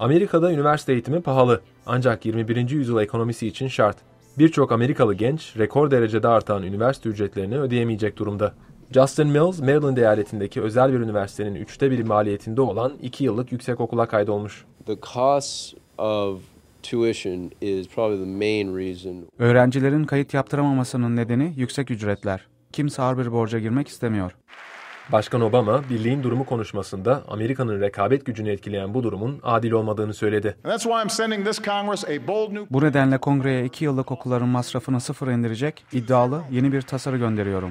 Amerika'da üniversite eğitimi pahalı ancak 21. yüzyıl ekonomisi için şart. Birçok Amerikalı genç rekor derecede artan üniversite ücretlerini ödeyemeyecek durumda. Justin Mills, Maryland eyaletindeki özel bir üniversitenin üçte biri maliyetinde olan iki yıllık yüksek okula kaydolmuş. The cost of tuition is probably the main reason. Öğrencilerin kayıt yaptıramamasının nedeni yüksek ücretler. Kimse ağır bir borca girmek istemiyor. Başkan Obama, birliğin durumu konuşmasında Amerika'nın rekabet gücünü etkileyen bu durumun adil olmadığını söyledi. Bu nedenle kongreye iki yıllık okulların masrafını sıfır indirecek iddialı yeni bir tasarı gönderiyorum.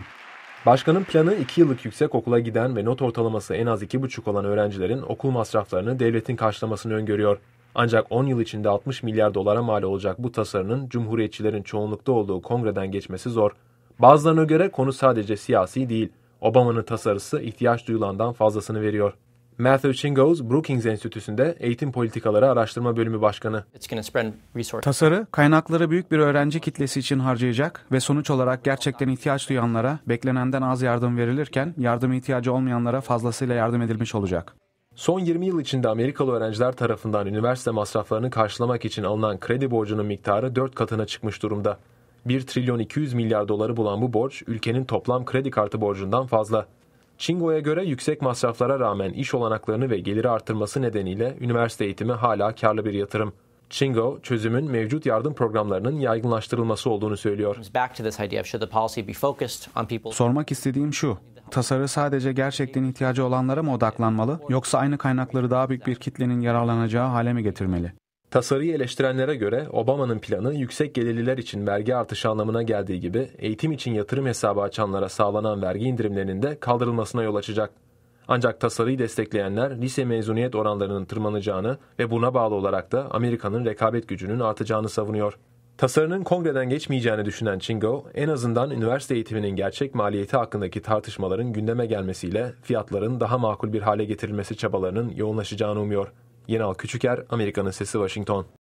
Başkanın planı iki yıllık yüksek okula giden ve not ortalaması en az iki buçuk olan öğrencilerin okul masraflarını devletin karşılamasını öngörüyor. Ancak 10 yıl içinde 60 milyar dolara mal olacak bu tasarının cumhuriyetçilerin çoğunlukta olduğu kongreden geçmesi zor. Bazılarına göre konu sadece siyasi değil, Obama'nın tasarısı ihtiyaç duyulandan fazlasını veriyor. Matthew Chingos, Brookings Enstitüsü'nde Eğitim Politikaları Araştırma Bölümü Başkanı. Tasarı, kaynakları büyük bir öğrenci kitlesi için harcayacak ve sonuç olarak gerçekten ihtiyaç duyanlara beklenenden az yardım verilirken yardım ihtiyacı olmayanlara fazlasıyla yardım edilmiş olacak. Son 20 yıl içinde Amerikalı öğrenciler tarafından üniversite masraflarını karşılamak için alınan kredi borcunun miktarı 4 katına çıkmış durumda. 1 trilyon 200 milyar doları bulan bu borç ülkenin toplam kredi kartı borcundan fazla. Çingo'ya göre yüksek masraflara rağmen iş olanaklarını ve geliri artırması nedeniyle üniversite eğitimi hala karlı bir yatırım. Chingo, çözümün mevcut yardım programlarının yaygınlaştırılması olduğunu söylüyor. Sormak istediğim şu, tasarı sadece gerçekten ihtiyacı olanlara mı odaklanmalı, yoksa aynı kaynakları daha büyük bir kitlenin yararlanacağı hale mi getirmeli? Tasarıyı eleştirenlere göre Obama'nın planı yüksek gelirliler için vergi artışı anlamına geldiği gibi eğitim için yatırım hesabı açanlara sağlanan vergi indirimlerinin de kaldırılmasına yol açacak. Ancak tasarıyı destekleyenler lise mezuniyet oranlarının tırmanacağını ve buna bağlı olarak da Amerika'nın rekabet gücünün artacağını savunuyor. Tasarının kongreden geçmeyeceğini düşünen Chingo, en azından üniversite eğitiminin gerçek maliyeti hakkındaki tartışmaların gündeme gelmesiyle fiyatların daha makul bir hale getirilmesi çabalarının yoğunlaşacağını umuyor. Yenal Küçüker, Amerika'nın Sesi Washington.